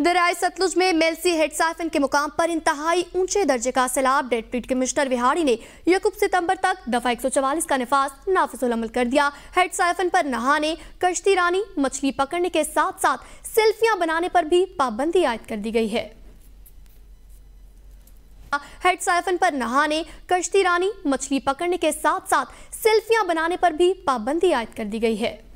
दरियाए सतलुज में Mailsi head siphon के मुकाम पर इंतहाई ऊंचे दर्जे का सैलाब डेप्यूटी कमिश्नर विहारी ने यकूब सितंबर तक दफा 144 का नफाज नाफिसमल कर दिया हेड साइफन पर नहाने कश्ती रानी मछली पकड़ने के साथ साथ सेल्फियां बनाने पर भी पाबंदी आयद कर दी गई है हेड साइफन पर नहाने कश्ती रानी मछली पकड़ने के साथ साथ सेल्फियां बनाने पर भी पाबंदी आयद कर दी गई है